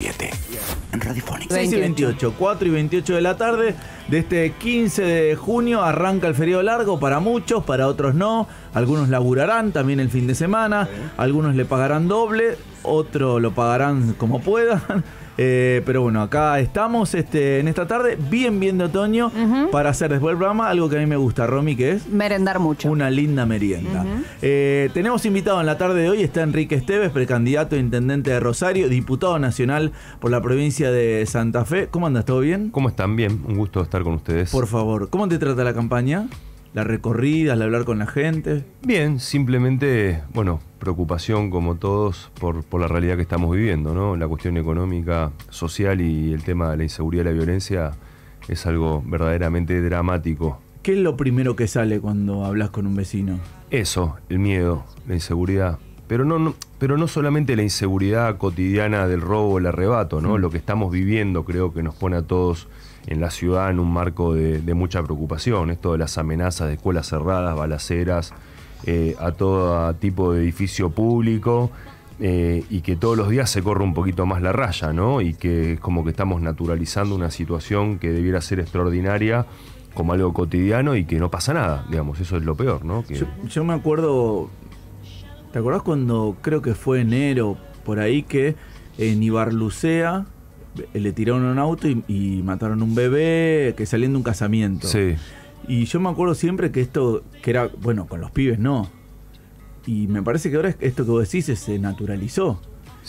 7. 6 y 28, 4 y 28 de la tarde de este 15 de junio arranca el feriado largo para muchos, para otros no. Algunos laburarán también el fin de semana, algunos le pagarán doble, otros lo pagarán como puedan. Eh, pero bueno, acá estamos este, en esta tarde, bien bien de otoño, para hacer después del programa algo que a mí me gusta, Romy, que es... Merendar mucho. Una linda merienda. Eh, tenemos invitado en la tarde de hoy, está Enrique Esteves, precandidato intendente de Rosario, diputado nacional por la provincia de Santa Fe. ¿Cómo andas? ¿Todo bien? ¿Cómo están? Bien, un gusto estar con ustedes. Por favor, ¿cómo te trata la campaña? las recorridas, el hablar con la gente? Bien, simplemente, bueno, preocupación como todos por, la realidad que estamos viviendo, ¿no? La cuestión económica, social y el tema de la inseguridad y la violencia es algo verdaderamente dramático. ¿Qué es lo primero que sale cuando hablas con un vecino? Eso, el miedo, la inseguridad. Pero no, no pero no solamente la inseguridad cotidiana del robo, el arrebato, ¿no? Mm. Lo que estamos viviendo creo que nos pone a todos en la ciudad en un marco de, mucha preocupación, esto de las amenazas de escuelas cerradas, balaceras, eh, a todo tipo de edificio público. Eh, y que todos los días se corre un poquito más la raya, ¿no? Y que es como que estamos naturalizando una situación que debiera ser extraordinaria como algo cotidiano y que no pasa nada, digamos, eso es lo peor, ¿no? Yo, yo, me acuerdo, ¿te acordás cuando creo que fue enero, por ahí que en Ibarlucea eh, le tiraron un auto y, mataron un bebé que saliendo de un casamiento. Sí. Y yo me acuerdo siempre que esto, que era, bueno, con los pibes no. Y me parece que ahora esto que vos decís se naturalizó.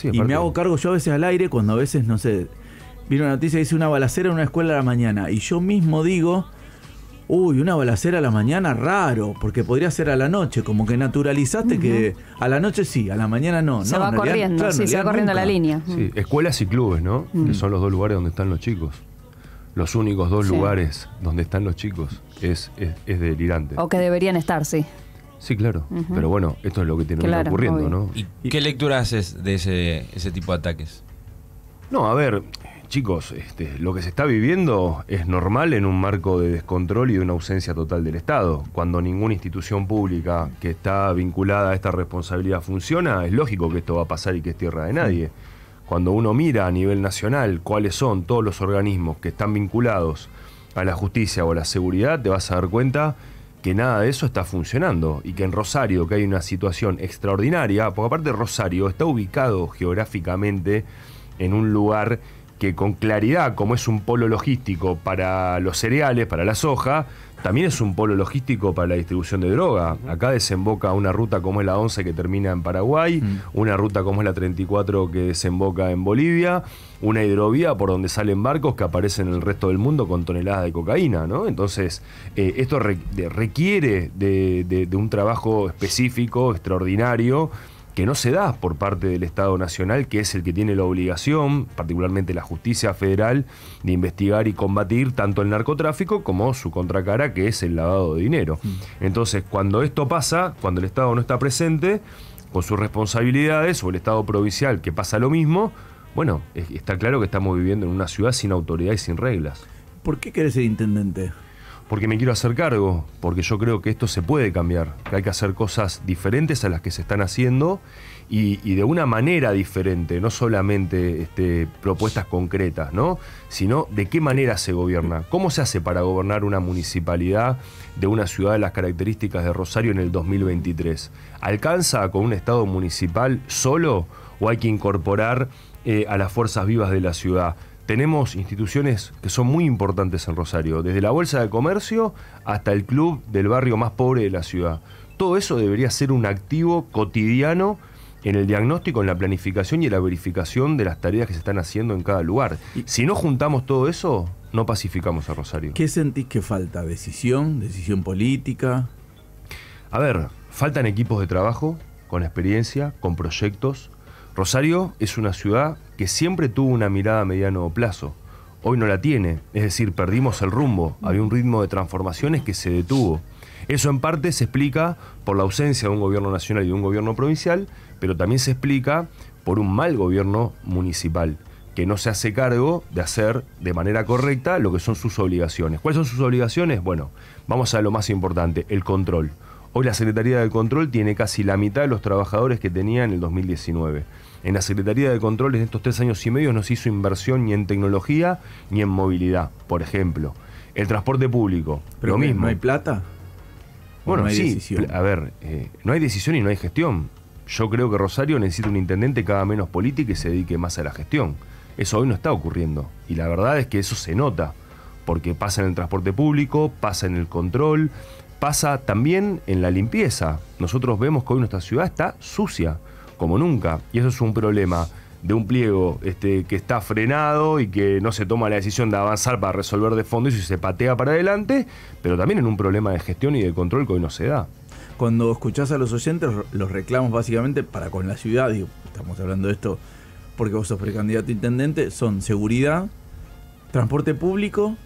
y me hago cargo yo a veces al aire cuando a veces, no sé, vino una noticia, dice una balacera en una escuela a la mañana. Y yo mismo digo, uy, una balacera a la mañana, raro, porque podría ser a la noche, como que naturalizaste que a la noche sí, a la mañana no. Se va corriendo, se va corriendo la línea. Sí, escuelas y clubes, ¿no? son los dos lugares donde están los chicos. Los únicos dos lugares donde están los chicos es, es, delirante. O que deberían estar, sí. Sí, claro. Pero bueno, esto es lo que tiene que que ocurriendo, ¿no? ¿Y qué lectura haces de ese, ese tipo de ataques? No, a ver, chicos, este, lo que se está viviendo es normal en un marco de descontrol y de una ausencia total del Estado. Cuando ninguna institución pública que está vinculada a esta responsabilidad funciona, es lógico que esto va a pasar y que es tierra de nadie. Cuando uno mira a nivel nacional cuáles son todos los organismos que están vinculados a la justicia o a la seguridad, te vas a dar cuenta que nada de eso está funcionando y que en Rosario, que hay una situación extraordinaria, porque aparte Rosario está ubicado geográficamente en un lugar que con claridad, como es un polo logístico para los cereales, para la soja, también es un polo logístico para la distribución de droga. Acá desemboca una ruta como es la 11 que termina en Paraguay, mm. una ruta como es la 34 que desemboca en Bolivia, una hidrovía por donde salen barcos que aparecen en el resto del mundo con toneladas de cocaína, ¿no? Entonces, eh, esto requiere de un trabajo específico, extraordinario, que no se da por parte del Estado Nacional, que es el que tiene la obligación, particularmente la justicia federal, de investigar y combatir tanto el narcotráfico como su contracara, que es el lavado de dinero. Mm. Entonces, cuando esto pasa, cuando el Estado no está presente, con sus responsabilidades, o el Estado provincial, que pasa lo mismo, bueno, está claro que estamos viviendo en una ciudad sin autoridad y sin reglas. ¿Por qué querés ser intendente? porque me quiero hacer cargo, porque yo creo que esto se puede cambiar, que hay que hacer cosas diferentes a las que se están haciendo y, de una manera diferente, no solamente este, propuestas concretas, ¿no? sino de qué manera se gobierna, cómo se hace para gobernar una municipalidad de una ciudad de las características de Rosario en el 2023. ¿Alcanza con un Estado municipal solo o hay que incorporar eh, a las fuerzas vivas de la ciudad? tenemos instituciones que son muy importantes en Rosario, desde la Bolsa de Comercio hasta el club del barrio más pobre de la ciudad. Todo eso debería ser un activo cotidiano en el diagnóstico, en la planificación y en la verificación de las tareas que se están haciendo en cada lugar. Si no juntamos todo eso, no pacificamos a Rosario. ¿Qué sentís que falta? ¿Decisión? ¿Decisión política? A ver, faltan equipos de trabajo, con experiencia, con proyectos. Rosario es una ciudad que siempre tuvo una mirada a mediano plazo. Hoy no la tiene, es decir, perdimos el rumbo, había un ritmo de transformaciones que se detuvo. Eso en parte se explica por la ausencia de un gobierno nacional y de un gobierno provincial, pero también se explica por un mal gobierno municipal, que no se hace cargo de hacer de manera correcta lo que son sus obligaciones. ¿Cuáles son sus obligaciones? Bueno, vamos a lo más importante, el control. Hoy la Secretaría de Control tiene casi la mitad de los trabajadores que tenía en el 2019. En la Secretaría de Control en estos tres años y medio no se hizo inversión ni en tecnología ni en movilidad, por ejemplo. El transporte público, Pero lo mismo. ¿No hay plata? Bueno, sí, a ver, eh, no hay decisión y no hay gestión. Yo creo que Rosario necesita un intendente cada menos político y se dedique más a la gestión. Eso hoy no está ocurriendo. Y la verdad es que eso se nota, porque pasa en el transporte público, pasa en el control, pasa también en la limpieza. Nosotros vemos que hoy nuestra ciudad está sucia, como nunca, y eso es un problema de un pliego este, que está frenado y que no se toma la decisión de avanzar para resolver de fondo y se patea para adelante, pero también en un problema de gestión y de control que hoy no se da. Cuando escuchás a los oyentes, los reclamos básicamente para con la ciudad, digo, estamos hablando de esto porque vos sos precandidato intendente, son seguridad, transporte público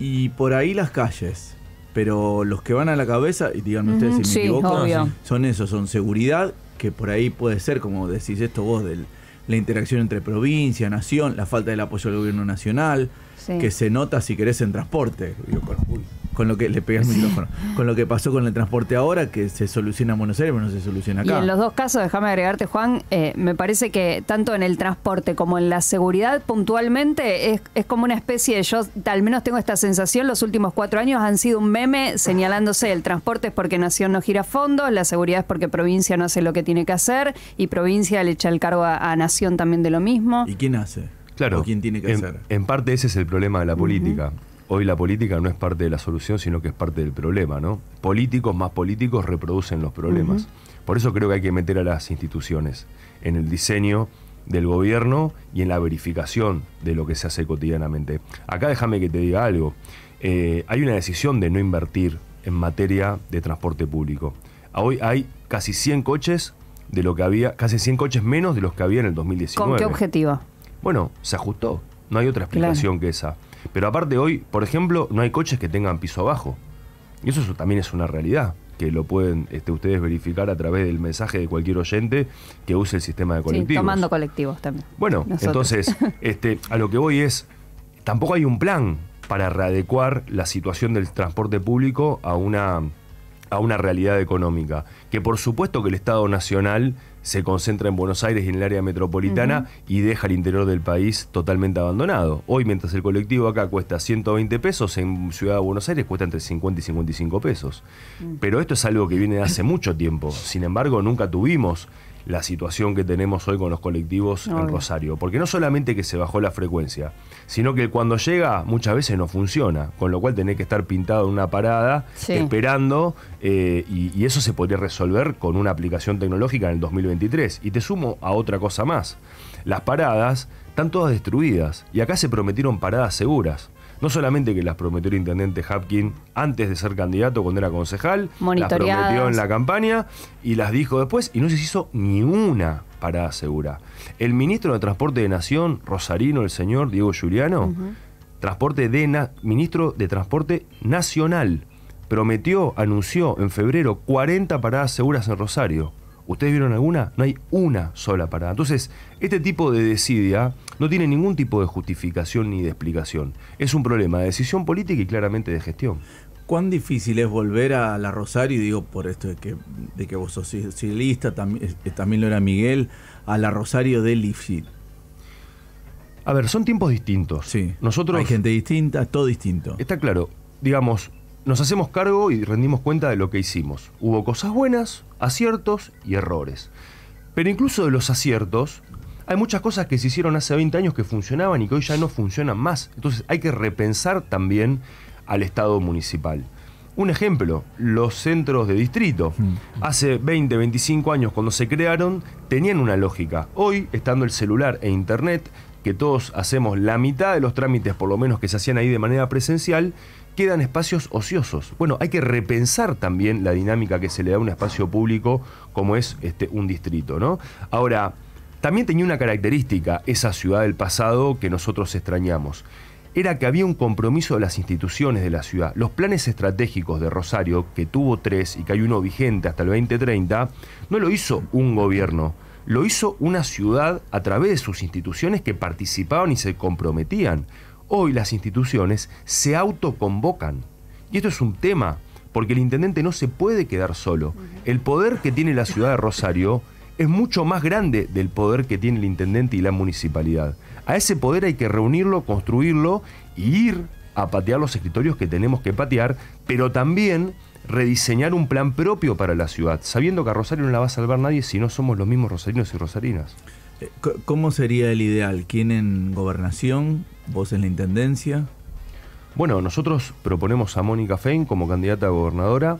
y por ahí las calles pero los que van a la cabeza, y díganme ustedes si me equivoco, ah, son eso, son seguridad, que por ahí puede ser, como decís esto vos, del, la interacción entre provincia, nación, la falta del apoyo del gobierno nacional, que se nota si querés en transporte. Digo, con lo que le pegas el micrófono, con lo que pasó con el transporte ahora, que se soluciona en Buenos Aires, pero no se soluciona acá. Y en los dos casos, déjame agregarte, Juan, eh, me parece que tanto en el transporte como en la seguridad, puntualmente, es, es como una especie de, yo al menos tengo esta sensación, los últimos cuatro años han sido un meme señalándose el transporte es porque Nación no gira fondos, la seguridad es porque provincia no hace lo que tiene que hacer y provincia le echa el cargo a, Nación también de lo mismo. ¿Y quién hace? Claro. quién tiene que en, hacer? En parte ese es el problema de la política hoy la política no es parte de la solución, sino que es parte del problema, ¿no? Políticos más políticos reproducen los problemas. Por eso creo que hay que meter a las instituciones en el diseño del gobierno y en la verificación de lo que se hace cotidianamente. Acá déjame que te diga algo. Eh, hay una decisión de no invertir en materia de transporte público. Hoy hay casi 100 coches de lo que había, casi 100 coches menos de los que había en el 2019. ¿Con qué objetivo? Bueno, se ajustó. No hay otra explicación que esa. Pero aparte hoy, por ejemplo, no hay coches que tengan piso abajo. Y eso, también es una realidad, que lo pueden este, ustedes verificar a través del mensaje de cualquier oyente que use el sistema de colectivos. Sí, tomando colectivos también. Bueno, entonces, este, a lo que voy es, tampoco hay un plan para readecuar la situación del transporte público a una a una realidad económica, que por supuesto que el Estado Nacional se concentra en Buenos Aires y en el área metropolitana y deja el interior del país totalmente abandonado. Hoy, mientras el colectivo acá cuesta 120 pesos, en Ciudad de Buenos Aires cuesta entre 50 y 55 pesos. Mm. Pero esto es algo que viene de hace mucho tiempo. Sin embargo, nunca tuvimos la situación que tenemos hoy con los colectivos en Rosario. Porque no solamente que se bajó la frecuencia, sino que cuando llega muchas veces no funciona, con lo cual tenés que estar pintado en una parada, esperando, eh, y, y, eso se podría resolver con una aplicación tecnológica en el 2023. Y te sumo a otra cosa más. Las paradas están todas destruidas y acá se prometieron paradas seguras. No solamente que las prometió el intendente Hapkin antes de ser candidato cuando era concejal, las prometió en la campaña y las dijo después y no se hizo ninguna una parada segura. El ministro de Transporte de Nación, Rosarino, el señor Diego Giuliano, transporte ministro de Transporte Nacional, prometió, anunció en febrero 40 paradas seguras en Rosario. ¿Ustedes vieron alguna? No hay una sola parada. Entonces, este tipo de desidia no tiene ningún tipo de justificación ni de explicación. Es un problema de decisión política y claramente de gestión. ¿Cuán difícil es volver a la Rosario, y digo por esto de que, de que vos sos civilista, también, eh, eh, también lo era Miguel, a la Rosario de Lifshit? A ver, son tiempos distintos. Sí. Nosotros. Hay gente distinta, todo distinto. Está claro. Digamos, nos hacemos cargo y rendimos cuenta de lo que hicimos. Hubo cosas buenas, aciertos y errores. Pero incluso de los aciertos, hay muchas cosas que se hicieron hace 20 años que funcionaban y que hoy ya no funcionan más. Entonces hay que repensar también al Estado municipal. Un ejemplo, los centros de distrito. Mm. Hace 20, 25 años cuando se crearon tenían una lógica. Hoy, estando el celular e internet, que todos hacemos la mitad de los trámites, por lo menos que se hacían ahí de manera presencial, quedan espacios ociosos. Bueno, hay que repensar también la dinámica que se le da a un espacio público como es este, un distrito, ¿no? Ahora, también tenía una característica esa ciudad del pasado que nosotros extrañamos. Era que había un compromiso de las instituciones de la ciudad. Los planes estratégicos de Rosario, que tuvo tres y que hay uno vigente hasta el 2030, no lo hizo un gobierno lo hizo una ciudad a través de sus instituciones que participaban y se comprometían. Hoy las instituciones se autoconvocan. Y esto es un tema, porque el intendente no se puede quedar solo. El poder que tiene la ciudad de Rosario es mucho más grande del poder que tiene el intendente y la municipalidad. A ese poder hay que reunirlo, construirlo y ir a patear los escritorios que tenemos que patear, pero también rediseñar un plan propio para la ciudad, sabiendo que a Rosario no la va a salvar nadie si no somos los mismos rosarinos y rosarinas. Eh, ¿Cómo sería el ideal? ¿Quién en gobernación? ¿Vos en la intendencia? Bueno, nosotros proponemos a Mónica Fein como candidata a gobernadora.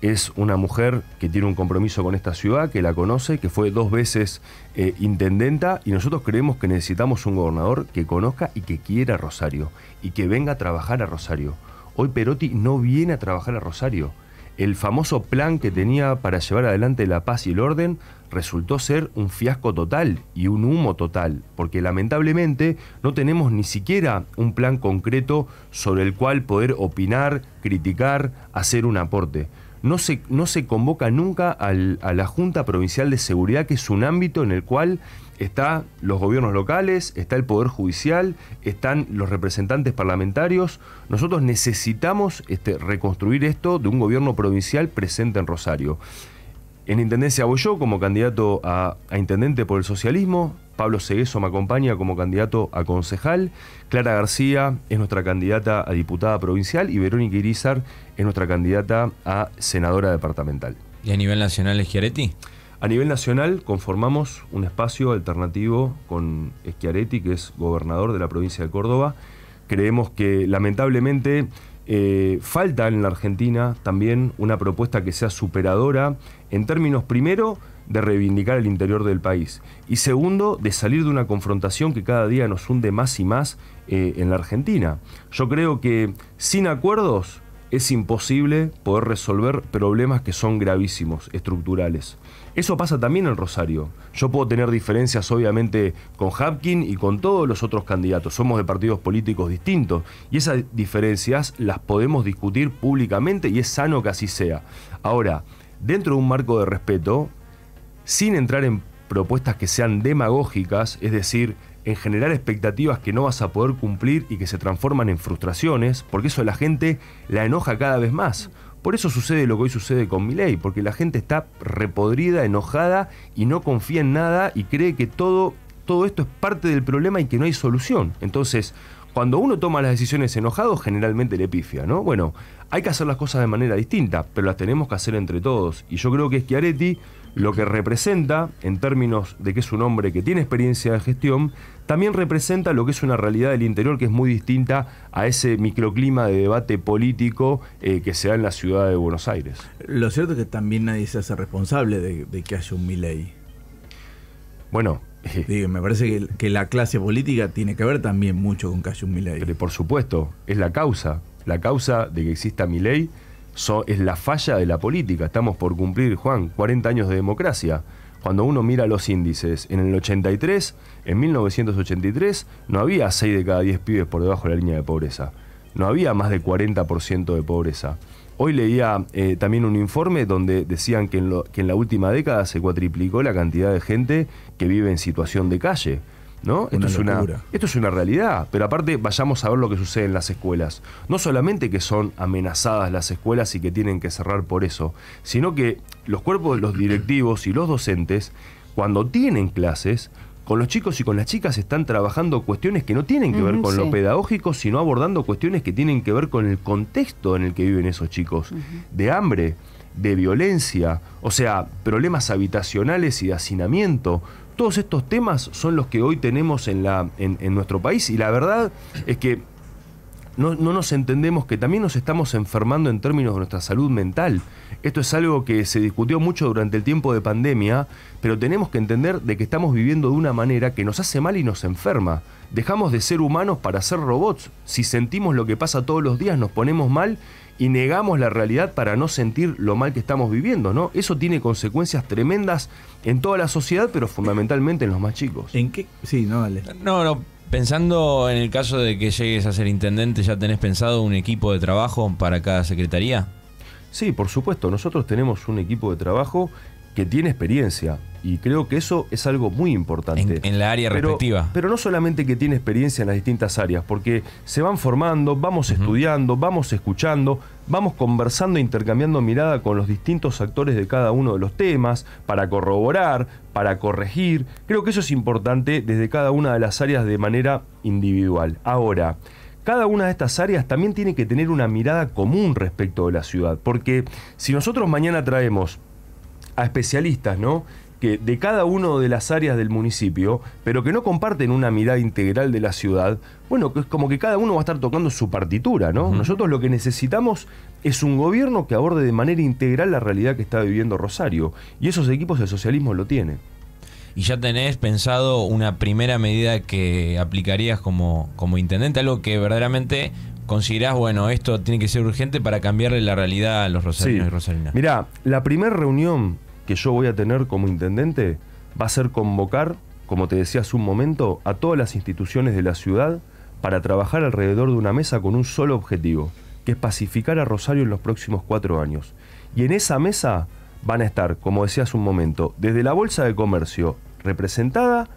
Es una mujer que tiene un compromiso con esta ciudad, que la conoce, que fue dos veces eh, intendenta y nosotros creemos que necesitamos un gobernador que conozca y que quiera a Rosario y que venga a trabajar a Rosario. Hoy Perotti no viene a trabajar a Rosario el famoso plan que tenía para llevar adelante la paz y el orden resultó ser un fiasco total y un humo total, porque lamentablemente no tenemos ni siquiera un plan concreto sobre el cual poder opinar, criticar, hacer un aporte no se, convoca nunca a la Junta Provincial de Seguridad, que es un ámbito en el cual están los gobiernos locales, está el Poder Judicial, están los representantes parlamentarios. Nosotros necesitamos este, reconstruir esto de un gobierno provincial presente en Rosario. En Intendencia voy como candidato a, intendente por el socialismo. Pablo Segueso me acompaña como candidato a concejal. Clara García es nuestra candidata a diputada provincial y Verónica Irizar es nuestra candidata a senadora departamental. ¿Y a nivel nacional es A nivel nacional conformamos un espacio alternativo con Eschiaretti, que es gobernador de la provincia de Córdoba. Creemos que lamentablemente eh, falta en la Argentina también una propuesta que sea superadora en términos primero de reivindicar el interior del país y segundo de salir de una confrontación que cada día nos hunde más y más eh, en la Argentina. Yo creo que sin acuerdos es imposible poder resolver problemas que son gravísimos, estructurales. Eso pasa también en Rosario. Yo puedo tener diferencias obviamente con Hapkin y con todos los otros candidatos. Somos de partidos políticos distintos y esas diferencias las podemos discutir públicamente y es sano que así sea. Ahora, dentro de un marco de respeto, sin entrar en propuestas que sean demagógicas, es decir, en generar expectativas que no vas a poder cumplir y que se transforman en frustraciones, porque eso a la gente la enoja cada vez más. Por eso sucede lo que hoy sucede con mi ley, porque la gente está repodrida, enojada y no confía en nada y cree que todo, todo esto es parte del problema y que no hay solución. Entonces, cuando uno toma las decisiones enojado, generalmente le pifia, ¿no? Bueno, hay que hacer las cosas de manera distinta, pero las tenemos que hacer entre todos. Y yo creo que Schiaretti lo que representa, en términos de que es un hombre que tiene experiencia de gestión, también representa lo que es una realidad del interior que es muy distinta a ese microclima de debate político eh, que se da en la ciudad de Buenos Aires. Lo cierto es que también nadie se hace responsable de, que haya un Milei. Bueno, Digo, me parece que, la clase política tiene que ver también mucho con que haya un Milei. Pero por supuesto, es la causa la causa de que exista mi ley es la falla de la política. Estamos por cumplir, Juan, 40 años de democracia. Cuando uno mira los índices, en el 83, en 1983, no había 6 de cada 10 pibes por debajo de la línea de pobreza. No había más de 40% de pobreza. Hoy leía eh, también un informe donde decían que que en la última década se cuatriplicó la cantidad de gente que vive en situación de calle. ¿No? esto, es una, esto es una realidad, pero aparte vayamos a ver lo que sucede en las escuelas. No solamente que son amenazadas las escuelas y que tienen que cerrar por eso, sino que los cuerpos de los directivos y los docentes, cuando tienen clases, con los chicos y con las chicas están trabajando cuestiones que no tienen que ver con lo pedagógico, sino abordando cuestiones que tienen que ver con el contexto en el que viven esos chicos, de hambre, de violencia, o sea, problemas habitacionales y de hacinamiento, todos estos temas son los que hoy tenemos en, la, en, nuestro país y la verdad es que no, no, nos entendemos que también nos estamos enfermando en términos de nuestra salud mental. Esto es algo que se discutió mucho durante el tiempo de pandemia, pero tenemos que entender de que estamos viviendo de una manera que nos hace mal y nos enferma. Dejamos de ser humanos para ser robots. Si sentimos lo que pasa todos los días, nos ponemos mal y negamos la realidad para no sentir lo mal que estamos viviendo, ¿no? Eso tiene consecuencias tremendas en toda la sociedad, pero fundamentalmente en los más chicos. ¿En qué? Sí, no, vale No, no, pensando en el caso de que llegues a ser intendente, ¿ya tenés pensado un equipo de trabajo para cada secretaría? Sí, por supuesto, nosotros tenemos un equipo de trabajo que tiene experiencia. Y creo que eso es algo muy importante. En, la área Pero no solamente que tiene experiencia en las distintas áreas, porque se van formando, vamos estudiando, vamos escuchando, vamos conversando, e intercambiando mirada con los distintos actores de cada uno de los temas, para corroborar, para corregir. Creo que eso es importante desde cada una de las áreas de manera individual. Ahora, cada una de estas áreas también tiene que tener una mirada común respecto de la ciudad, porque si nosotros mañana traemos a especialistas, ¿no? Que de cada uno de las áreas del municipio, pero que no comparten una mirada integral de la ciudad, bueno, que es como que cada uno va a estar tocando su partitura, ¿no? Nosotros lo que necesitamos es un gobierno que aborde de manera integral la realidad que está viviendo Rosario. Y esos equipos del socialismo lo tienen ¿Y ya tenés pensado una primera medida que aplicarías como, como intendente? Algo que verdaderamente considerás, bueno, esto tiene que ser urgente para cambiarle la realidad a los rosarinos y rosarinas? Mirá, la primera reunión que yo voy a tener como intendente va a ser convocar, como te decía hace un momento, a todas las instituciones de la ciudad para trabajar alrededor de una mesa con un solo objetivo, que es pacificar a Rosario en los próximos cuatro años. Y en esa mesa van a estar, como decía hace un momento, desde la Bolsa de Comercio representada,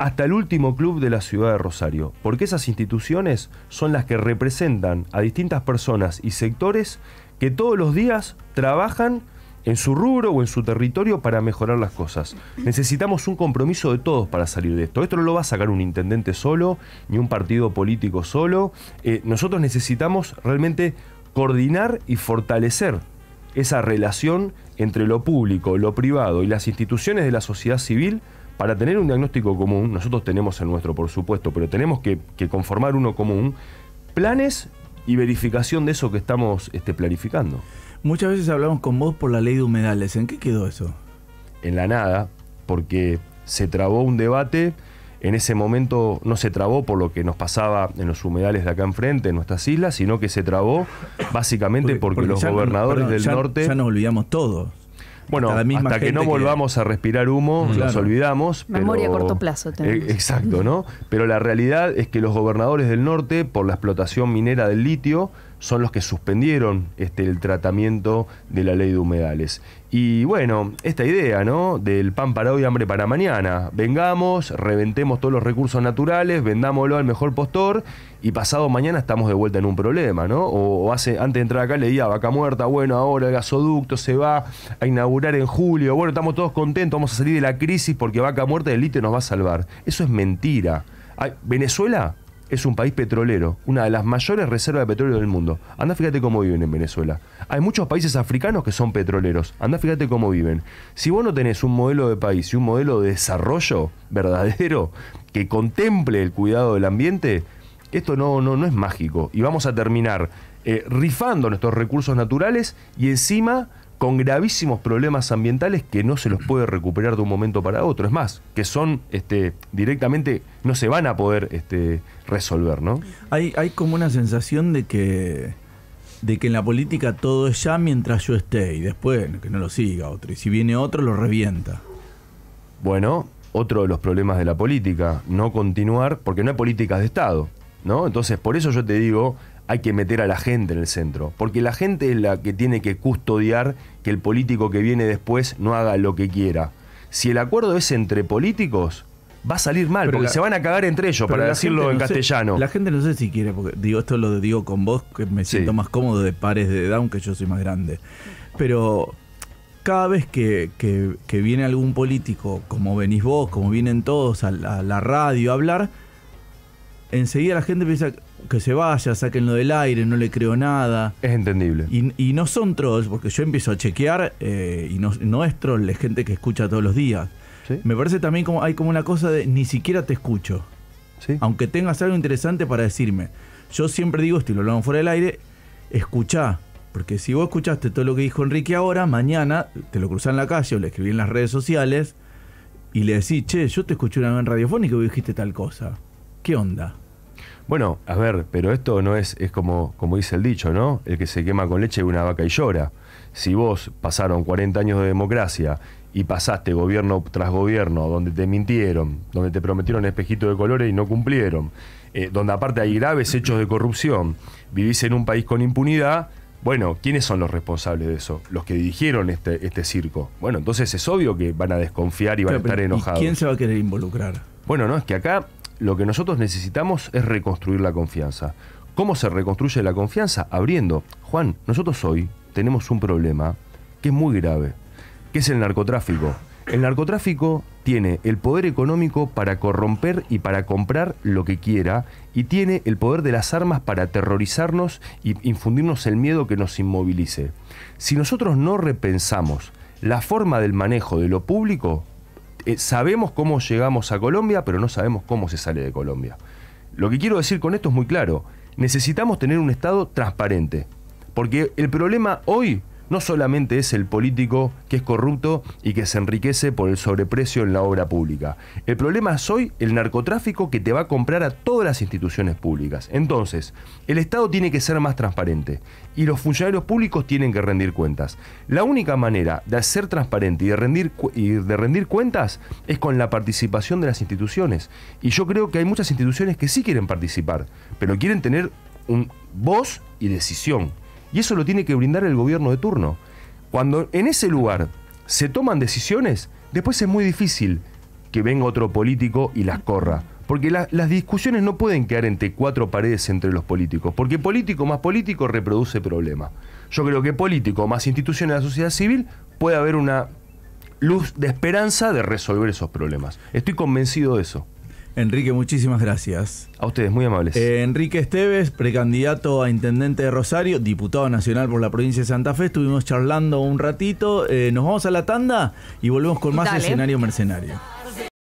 hasta el último club de la ciudad de Rosario, porque esas instituciones son las que representan a distintas personas y sectores que todos los días trabajan en su rubro o en su territorio para mejorar las cosas. Necesitamos un compromiso de todos para salir de esto. Esto no lo va a sacar un intendente solo, ni un partido político solo. Eh, nosotros necesitamos realmente coordinar y fortalecer esa relación entre lo público, lo privado y las instituciones de la sociedad civil para tener un diagnóstico común, nosotros tenemos el nuestro, por supuesto, pero tenemos que, conformar uno común, planes y verificación de eso que estamos este, planificando. Muchas veces hablamos con vos por la ley de humedales. ¿En qué quedó eso? En la nada, porque se trabó un debate. En ese momento no se trabó por lo que nos pasaba en los humedales de acá enfrente, en nuestras islas, sino que se trabó básicamente porque, los gobernadores del norte. Ya nos olvidamos todo. Bueno, hasta, que no volvamos a respirar humo, los olvidamos. Memoria a corto plazo eh, también. exacto, ¿no? Pero la realidad es que los gobernadores del norte, por la explotación minera del litio, son los que suspendieron este, el tratamiento de la ley de humedales. Y bueno, esta idea, ¿no? Del pan para hoy, hambre para mañana. Vengamos, reventemos todos los recursos naturales, vendámoslo al mejor postor y pasado mañana estamos de vuelta en un problema, ¿no? O, hace, antes de entrar acá leía vaca muerta, bueno, ahora el gasoducto se va a inaugurar en julio, bueno, estamos todos contentos, vamos a salir de la crisis porque vaca muerta el litio nos va a salvar. Eso es mentira. Venezuela es un país petrolero, una de las mayores reservas de petróleo del mundo. Anda, fíjate cómo viven en Venezuela. Hay muchos países africanos que son petroleros. Anda, fíjate cómo viven. Si vos no tenés un modelo de país y un modelo de desarrollo verdadero que contemple el cuidado del ambiente, esto no, no, no es mágico. Y vamos a terminar eh, rifando nuestros recursos naturales y encima con gravísimos problemas ambientales que no se los puede recuperar de un momento para otro. Es más, que son este, directamente, no se van a poder este, resolver, ¿no? Hay, como una sensación de que, de que en la política todo es ya mientras yo esté y después que no lo siga otro. Y si viene otro, lo revienta. Bueno, otro de los problemas de la política, no continuar, porque no hay políticas de Estado, ¿no? Entonces, por eso yo te digo, hay que meter a la gente en el centro, porque la gente es la que tiene que custodiar que el político que viene después no haga lo que quiera. Si el acuerdo es entre políticos, va a salir mal, porque se van a cagar entre ellos, para decirlo en castellano. La gente no sé si quiere, porque digo, esto lo digo con vos, que me siento más cómodo de pares de edad, aunque yo soy más grande. Pero cada vez que, viene algún político, como venís vos, como vienen todos a la radio a hablar, enseguida la gente piensa que se vaya, saquenlo del aire, no le creo nada. Es entendible. Y, no son trolls, porque yo empiezo a chequear eh, y no, es troll, es gente que escucha todos los días. Me parece también como hay como una cosa de ni siquiera te escucho. Aunque tengas algo interesante para decirme. Yo siempre digo estoy lo hablamos fuera del aire, escucha, Porque si vos escuchaste todo lo que dijo Enrique ahora, mañana te lo cruzás en la calle o le escribí en las redes sociales y le decís, che, yo te escuché una vez en radiofónica y vos dijiste tal cosa. ¿Qué onda? Bueno, a ver, pero esto no es, es como, como dice el dicho, ¿no? El que se quema con leche y una vaca y llora. Si vos pasaron 40 años de democracia y pasaste gobierno tras gobierno, donde te mintieron, donde te prometieron espejitos de colores y no cumplieron, eh, donde aparte hay graves hechos de corrupción, vivís en un país con impunidad, bueno, ¿quiénes son los responsables de eso? Los que dirigieron este, este circo. Bueno, entonces es obvio que van a desconfiar y van a estar enojados. ¿y ¿Quién se va a querer involucrar? Bueno, no, es que acá lo que nosotros necesitamos es reconstruir la confianza. ¿Cómo se reconstruye la confianza? Abriendo. Juan, nosotros hoy tenemos un problema que es muy grave, que es el narcotráfico. El narcotráfico tiene el poder económico para corromper y para comprar lo que quiera y tiene el poder de las armas para aterrorizarnos y infundirnos el miedo que nos inmovilice. Si nosotros no repensamos la forma del manejo de lo público, eh, sabemos cómo llegamos a Colombia, pero no sabemos cómo se sale de Colombia. Lo que quiero decir con esto es muy claro. Necesitamos tener un Estado transparente. Porque el problema hoy no solamente es el político que es corrupto y que se enriquece por el sobreprecio en la obra pública. El problema es hoy el narcotráfico que te va a comprar a todas las instituciones públicas. Entonces, el Estado tiene que ser más transparente y los funcionarios públicos tienen que rendir cuentas. La única manera de ser transparente y de rendir, de rendir cuentas es con la participación de las instituciones. Y yo creo que hay muchas instituciones que sí quieren participar, pero quieren tener un voz y decisión. Y eso lo tiene que brindar el gobierno de turno. Cuando en ese lugar se toman decisiones, después es muy difícil que venga otro político y las corra. Porque las discusiones no pueden quedar entre cuatro paredes entre los políticos, porque político más político reproduce problemas. Yo creo que político más instituciones de la sociedad civil puede haber una luz de esperanza de resolver esos problemas. Estoy convencido de eso. Enrique, muchísimas gracias. A ustedes, muy amables. Eh, Enrique Esteves, precandidato a intendente de Rosario, diputado nacional por la provincia de Santa Fe. Estuvimos charlando un ratito. Eh, nos vamos a la tanda y volvemos con más escenario mercenario.